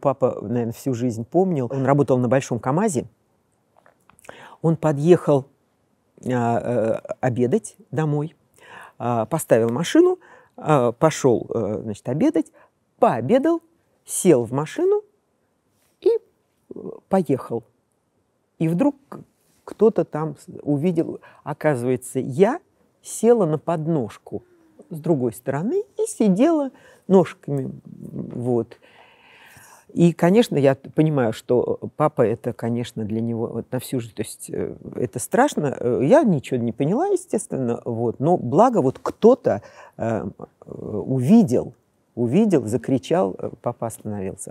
Папа, наверное, всю жизнь помнил. Он работал на большом КАМАЗе. Он подъехал а, э, обедать домой, э, поставил машину, э, пошел, э, значит, обедать, пообедал, сел в машину и э, поехал. И вдруг кто-то там увидел, оказывается, я села на подножку с другой стороны и сидела ножками, вот. И, конечно, я понимаю, что э, папа это, конечно, для него вот на всю жизнь, то есть э, это страшно. Э, я ничего не поняла, естественно, вот. Но благо вот кто-то эм, э, увидел, увидел, закричал, папа остановился.